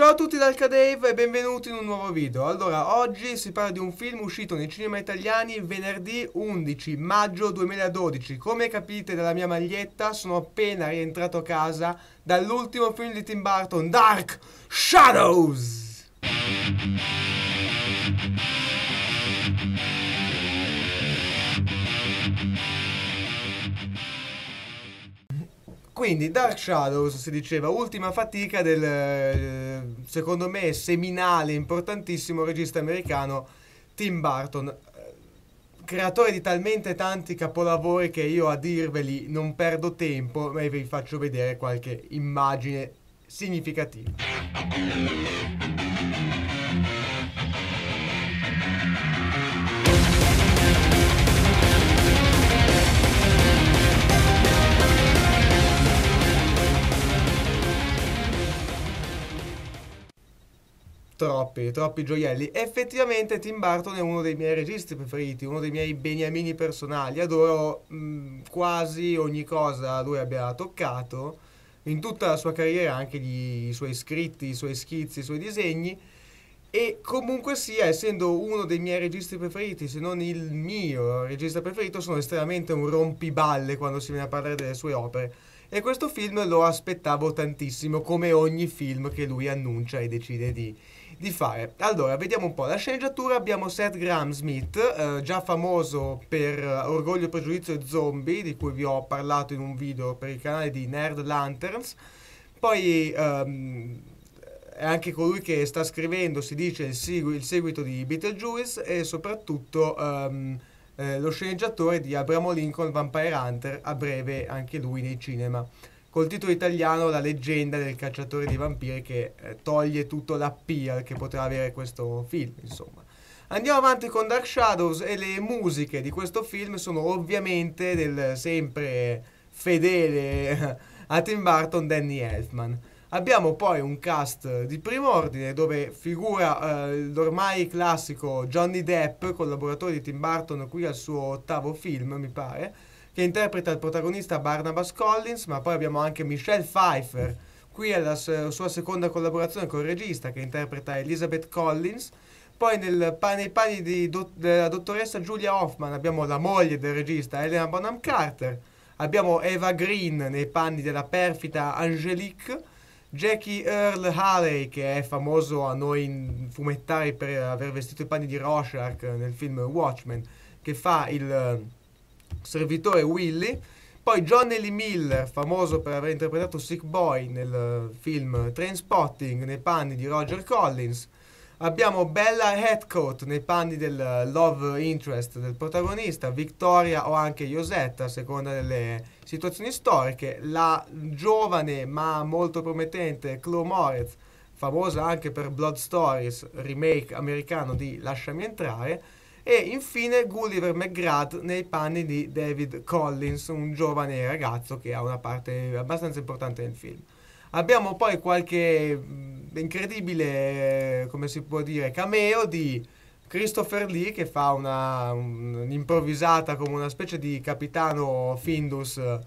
Ciao a tutti dal Cadave e benvenuti in un nuovo video. Allora, oggi si parla di un film uscito nei cinema italiani venerdì 11 maggio 2012. Come capite dalla mia maglietta, sono appena rientrato a casa dall'ultimo film di Tim Burton, Dark Shadows. Quindi Dark Shadows si diceva ultima fatica del eh, secondo me seminale importantissimo regista americano Tim Burton, eh, creatore di talmente tanti capolavori che io a dirveli non perdo tempo e vi faccio vedere qualche immagine significativa. troppi, troppi gioielli. Effettivamente Tim Burton è uno dei miei registi preferiti, uno dei miei beniamini personali. Adoro mh, quasi ogni cosa lui abbia toccato in tutta la sua carriera, anche gli, i suoi scritti, i suoi schizzi, i suoi disegni. E comunque sia, essendo uno dei miei registi preferiti, se non il mio regista preferito, sono estremamente un rompiballe quando si viene a parlare delle sue opere. E questo film lo aspettavo tantissimo, come ogni film che lui annuncia e decide di, di fare. Allora, vediamo un po'. La sceneggiatura abbiamo Seth Gramsmith, eh, già famoso per eh, Orgoglio, Pregiudizio e Zombie, di cui vi ho parlato in un video per il canale di Nerd Lanterns. Poi... Ehm, è anche colui che sta scrivendo, si dice, il, segu- il seguito di Beetlejuice e soprattutto um, eh, lo sceneggiatore di Abramo Lincoln Vampire Hunter, a breve anche lui nei cinema col titolo italiano La leggenda del cacciatore di vampiri che eh, toglie tutto l'appeal che potrà avere questo film, insomma. Andiamo avanti con Dark Shadows e le musiche di questo film sono ovviamente del sempre fedele eh, a Tim Burton Danny Elfman. Abbiamo poi un cast di primo ordine dove figura eh, l'ormai classico Johnny Depp, collaboratore di Tim Burton qui al suo ottavo film, mi pare che interpreta il protagonista Barnabas Collins, ma poi abbiamo anche Michelle Pfeiffer. Qui è la sua seconda collaborazione col regista, che interpreta Elizabeth Collins. Poi nel, nei panni do, della dottoressa Julia Hoffman abbiamo la moglie del regista Elena Bonham Carter, abbiamo Eva Green nei panni della perfida Angelique, Jackie Earl Haley che è famoso a noi fumettari per aver vestito i panni di Rorschach nel film Watchmen, che fa il servitore Willy. Poi Johnny Lee Miller, famoso per aver interpretato Sick Boy nel eh, film Train Spotting nei panni di Roger Collins. Abbiamo Bella Headcoat nei panni del eh, love interest del protagonista, Victoria o anche Josetta, a seconda delle situazioni storiche. La giovane ma molto promettente Chloe Moretz, famosa anche per Blood Stories, remake americano di Lasciami entrare e infine Gulliver McGrath nei panni di David Collins, un giovane ragazzo che ha una parte abbastanza importante nel film. Abbiamo poi qualche incredibile, come si può dire, cameo di Christopher Lee che fa una, un'improvvisata come una specie di capitano Findus eh,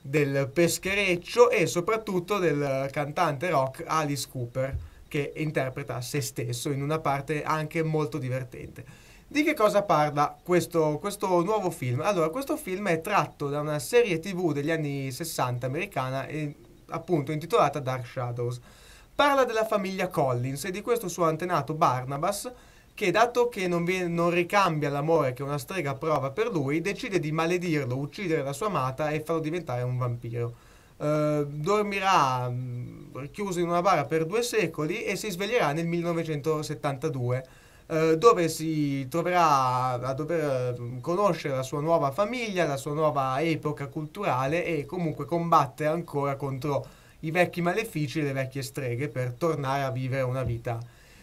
del peschereccio e soprattutto del cantante rock Alice Cooper che interpreta se stesso in una parte anche molto divertente. Di che cosa parla questo, questo, nuovo film? Allora, questo film è tratto da una serie tv degli anni 60 americana, e, appunto intitolata Dark Shadows. Parla della famiglia Collins e di questo suo antenato Barnabas che, dato che non, viene, non ricambia l'amore che una strega prova per lui, decide di maledirlo, uccidere la sua amata e farlo diventare un vampiro. Uh, dormirà mh, mm, chiuso in una bara per due secoli e si sveglierà nel 1972 eh, dove si troverà a dover mm, conoscere la sua nuova famiglia, la sua nuova epoca culturale e comunque combattere ancora contro i vecchi malefici e le vecchie streghe per tornare a vivere una vita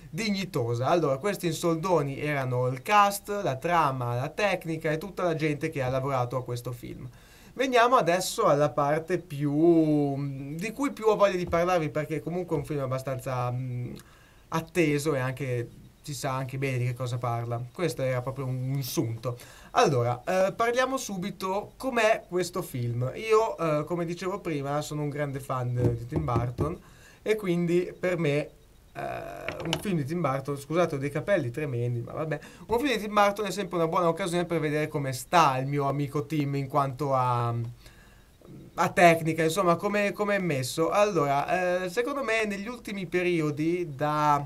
dignitosa. Allora, questi in soldoni erano il cast, la trama, la tecnica e tutta la gente che ha lavorato a questo film. Veniamo adesso alla parte più mm, di cui più ho voglia di parlarvi perché comunque è un film abbastanza mh, mm, atteso e anche si sa anche bene di che cosa parla. Questo era proprio un sunto. Allora, eh, parliamo subito com'è questo film. Io, eh, come dicevo prima, sono un grande fan di Tim Burton e quindi per me Uh, un film di Tim Burton, scusate ho dei capelli tremendi, ma vabbè, un film di Tim Burton è sempre una buona occasione per vedere come sta il mio amico Tim in quanto a, a tecnica, insomma, come, è messo. Allora, uh, secondo me negli ultimi periodi da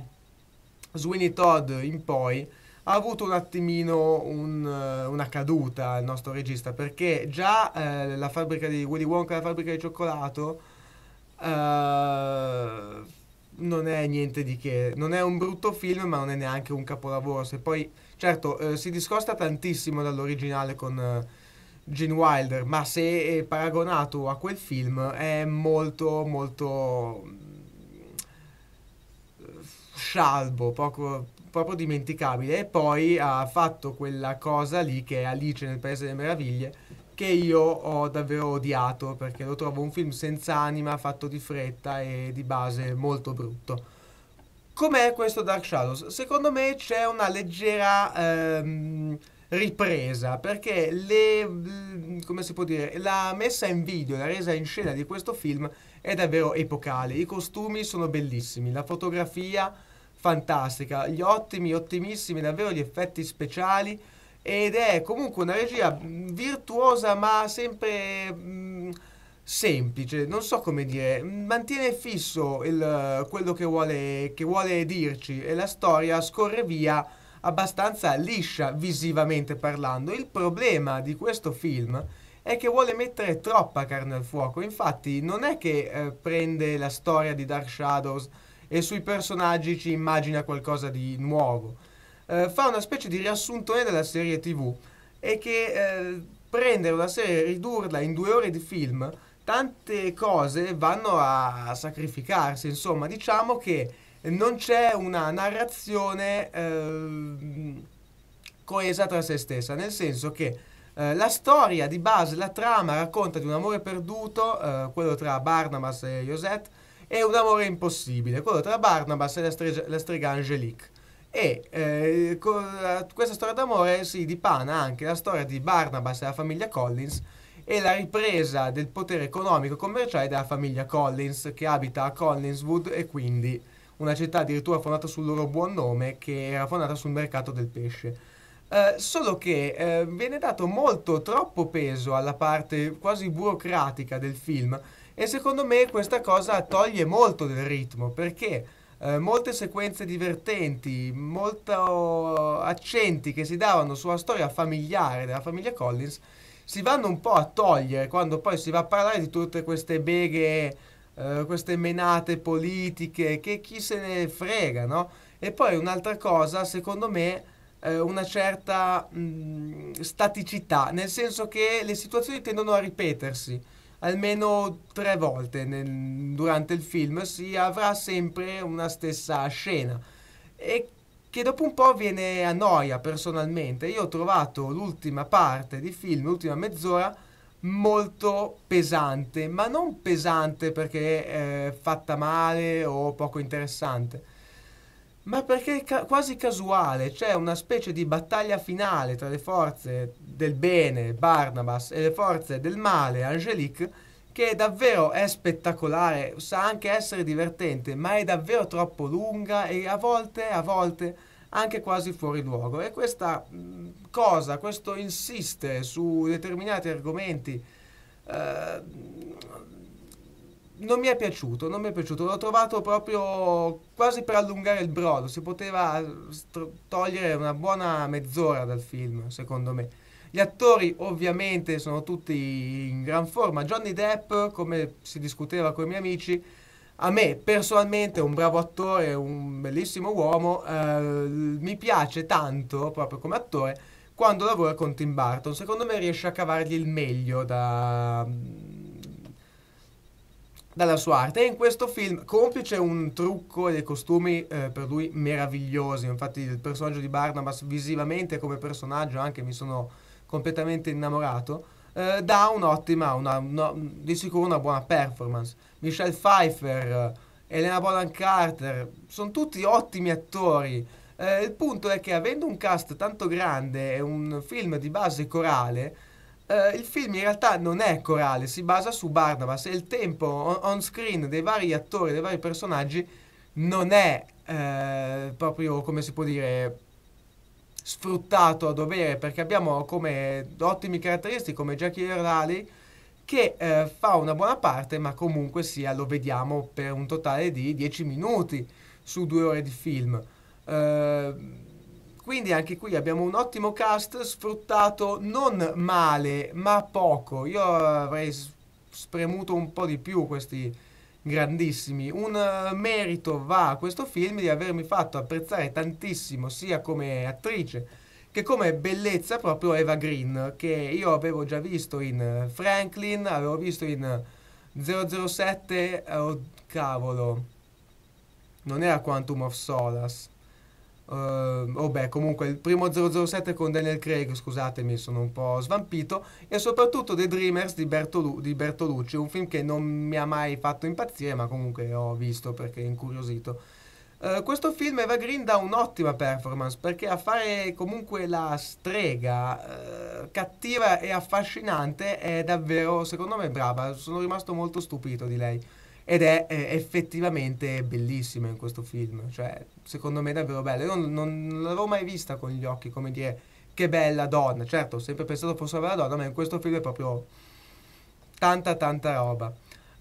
Sweeney Todd in poi ha avuto un attimino un, eh, una caduta il nostro regista perché già eh, la fabbrica di Willy Wonka, la fabbrica di cioccolato, eh, non è niente di che, non è un brutto film ma non è neanche un capolavoro. Se poi, certo, eh, si discosta tantissimo dall'originale con eh, Gene Wilder, ma se è paragonato a quel film è molto, molto scialbo, poco, proprio dimenticabile. E poi ha fatto quella cosa lì che è Alice nel Paese delle Meraviglie, che io ho davvero odiato perché lo trovo un film senza anima, fatto di fretta e di base molto brutto. Com'è questo Dark Shadows? Secondo me c'è una leggera ehm, ripresa perché le, come si può dire, la messa in video, la resa in scena di questo film è davvero epocale. I costumi sono bellissimi, la fotografia fantastica, gli ottimi, ottimissimi davvero gli effetti speciali ed è comunque una regia mm, virtuosa ma sempre mh, mm, semplice, non so come dire, mantiene fisso il, quello che vuole, che vuole dirci e la storia scorre via abbastanza liscia visivamente parlando. Il problema di questo film è che vuole mettere troppa carne al fuoco, infatti non è che eh, prende la storia di Dark Shadows e sui personaggi ci immagina qualcosa di nuovo. Eh, fa una specie di riassuntone della serie TV e che eh, prendere una serie e ridurla in due ore di film, tante cose vanno a sacrificarsi, insomma diciamo che non c'è una narrazione eh, coesa tra se stessa, nel senso che eh, la storia di base, la trama racconta di un amore perduto, eh, quello tra Barnabas e Josette, è un amore impossibile, quello tra Barnabas e la, strega, la strega Angelique. E eh, eh questa storia d'amore si dipana anche la storia di Barnabas e la famiglia Collins e la ripresa del potere economico e commerciale della famiglia Collins che abita a Collinswood e quindi una città addirittura fondata sul loro buon nome che era fondata sul mercato del pesce. Eh, solo che eh, viene dato molto troppo peso alla parte quasi burocratica del film e secondo me questa cosa toglie molto del ritmo perché eh, molte sequenze divertenti, molto accenti che si davano sulla storia familiare della famiglia Collins si vanno un po' a togliere quando poi si va a parlare di tutte queste beghe, eh, queste menate politiche che chi se ne frega, no? E poi un'altra cosa, secondo me, eh, una certa mh, mm, staticità, nel senso che le situazioni tendono a ripetersi almeno tre volte nel, durante il film si avrà sempre una stessa scena e che dopo un po' viene a noia personalmente. Io ho trovato l'ultima parte di film, l'ultima mezz'ora, molto pesante, ma non pesante perché eh, fatta male o poco interessante ma perché è ca- quasi casuale, c'è una specie di battaglia finale tra le forze del bene, Barnabas, e le forze del male, Angelique, che davvero è spettacolare, sa anche essere divertente, ma è davvero troppo lunga e a volte, a volte anche quasi fuori luogo. E questa cosa, questo insistere su determinati argomenti, eh, non mi è piaciuto, non mi è piaciuto, l'ho trovato proprio quasi per allungare il brodo, si poteva togliere una buona mezz'ora dal film, secondo me. Gli attori ovviamente sono tutti in gran forma, Johnny Depp, come si discuteva con i miei amici, a me personalmente è un bravo attore, un bellissimo uomo, eh, mi piace tanto proprio come attore quando lavora con Tim Burton, secondo me riesce a cavargli il meglio da dalla sua arte. E in questo film complice un trucco e dei costumi eh, per lui meravigliosi. Infatti, il personaggio di Barnabas, visivamente come personaggio, anche mi sono completamente innamorato. Eh, dà un'ottima, una, una, di sicuro una buona performance. Michelle Pfeiffer, Elena Bonham Carter, sono tutti ottimi attori. Eh, il punto è che avendo un cast tanto grande e un film di base corale, Uh, il film in realtà non è corale, si basa su Barnabas e il tempo on, screen dei vari attori, dei vari personaggi non è uh, proprio, come si può dire, sfruttato a dovere perché abbiamo come ottimi caratteristiche come Jackie Earl che uh, fa una buona parte ma comunque sia lo vediamo per un totale di 10 minuti su due ore di film. Quindi anche qui abbiamo un ottimo cast sfruttato non male, ma poco. Io avrei spremuto un po' di più questi grandissimi. Un eh, merito va a questo film di avermi fatto apprezzare tantissimo sia come attrice che come bellezza proprio Eva Green, che io avevo già visto in eh, Franklin, avevo visto in 007, eh, oh cavolo, non era Quantum of Solace Uh, oh beh, comunque il primo 007 con Daniel Craig, scusatemi, sono un po' svampito, e soprattutto The Dreamers di, Bertolu- di, Bertolucci, un film che non mi ha mai fatto impazzire, ma comunque ho visto perché incuriosito. Uh, questo film Eva Green dà un'ottima performance perché a fare comunque la strega uh, cattiva e affascinante è davvero, secondo me, brava. Sono rimasto molto stupito di lei ed è, è effettivamente bellissima in questo film, cioè secondo me è davvero bella, io non, non, l'avevo mai vista con gli occhi, come dire che bella donna, certo ho sempre pensato fosse una bella donna, ma in questo film è proprio tanta tanta roba.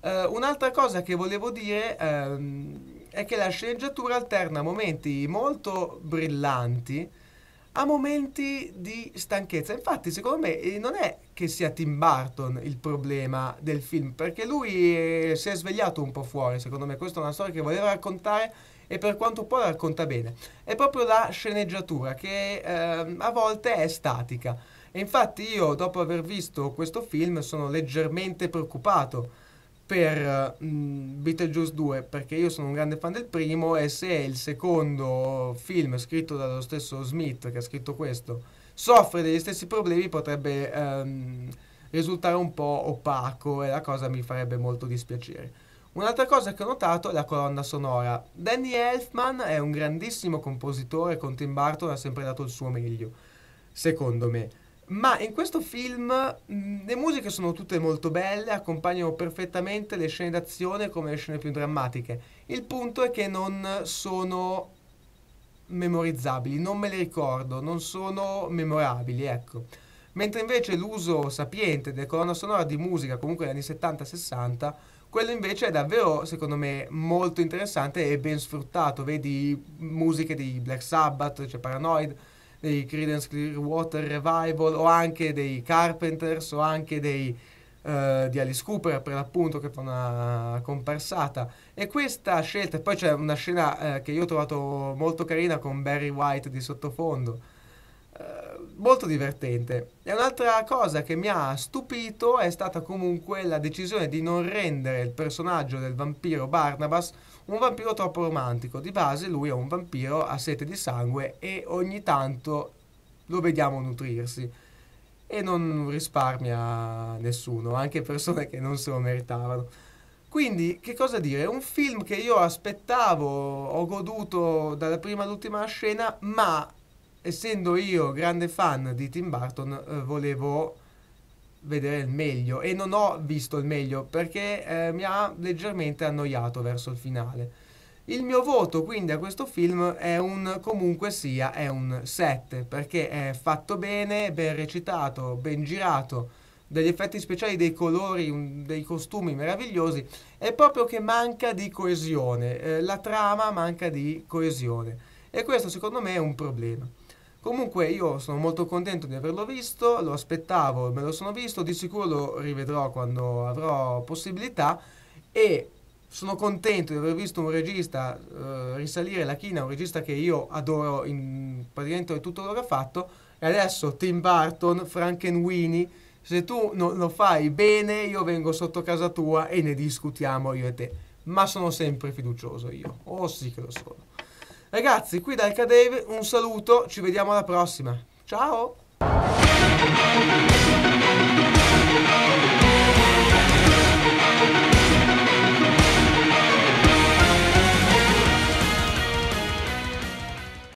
Uh, un'altra cosa che volevo dire um, è che la sceneggiatura alterna momenti molto brillanti ha momenti di stanchezza. Infatti, secondo me, eh, non è che sia Tim Burton il problema del film, perché lui eh, si è svegliato un po' fuori, secondo me. Questa è una storia che voleva raccontare e per quanto può racconta bene. È proprio la sceneggiatura che eh, a volte è statica. E infatti io, dopo aver visto questo film, sono leggermente preoccupato per mh, eh, mm, Beetlejuice 2 perché io sono un grande fan del primo e se il secondo film scritto dallo stesso Smith che ha scritto questo soffre degli stessi problemi potrebbe um, risultare un po' opaco e la cosa mi farebbe molto dispiacere. Un'altra cosa che ho notato è la colonna sonora. Danny Elfman è un grandissimo compositore con Tim Burton ha sempre dato il suo meglio, secondo me ma in questo film mm, le musiche sono tutte molto belle, accompagnano perfettamente le scene d'azione come le scene più drammatiche. Il punto è che non sono memorizzabili, non me le ricordo, non sono memorabili, ecco. Mentre invece l'uso sapiente della colonna sonora di musica, comunque degli anni 70-60, quello invece è davvero, secondo me, molto interessante e ben sfruttato. Vedi musiche di Black Sabbath, c'è cioè Paranoid, dei Credence Clearwater Revival o anche dei Carpenters o anche dei, uh, di Alice Cooper per l'appunto che fa una comparsata e questa scelta poi c'è una scena uh, che io ho trovato molto carina con Barry White di sottofondo molto divertente. E un'altra cosa che mi ha stupito è stata comunque la decisione di non rendere il personaggio del vampiro Barnabas un vampiro troppo romantico. Di base lui è un vampiro a sete di sangue e ogni tanto lo vediamo nutrirsi. E non risparmia nessuno, anche persone che non se lo meritavano. Quindi, che cosa dire? Un film che io aspettavo, ho goduto dalla prima all'ultima scena, ma essendo io grande fan di Tim Burton, eh, volevo vedere il meglio e non ho visto il meglio perché eh, mi ha leggermente annoiato verso il finale. Il mio voto quindi a questo film è un comunque sia, è un 7 perché è fatto bene, ben recitato, ben girato, degli effetti speciali, dei colori, un, dei costumi meravigliosi, è proprio che manca di coesione, eh, la trama manca di coesione e questo secondo me è un problema. Comunque io sono molto contento di averlo visto, lo aspettavo, me lo sono visto, di sicuro lo rivedrò quando avrò possibilità e sono contento di aver visto un regista eh, risalire la china, un regista che io adoro in praticamente tutto quello che ha fatto e adesso Tim Burton, Frankenweenie, se tu non lo fai bene io vengo sotto casa tua e ne discutiamo io e te, ma sono sempre fiducioso io, oh sì che lo sono. Ragazzi, qui dal Cadeve un saluto, ci vediamo alla prossima. Ciao!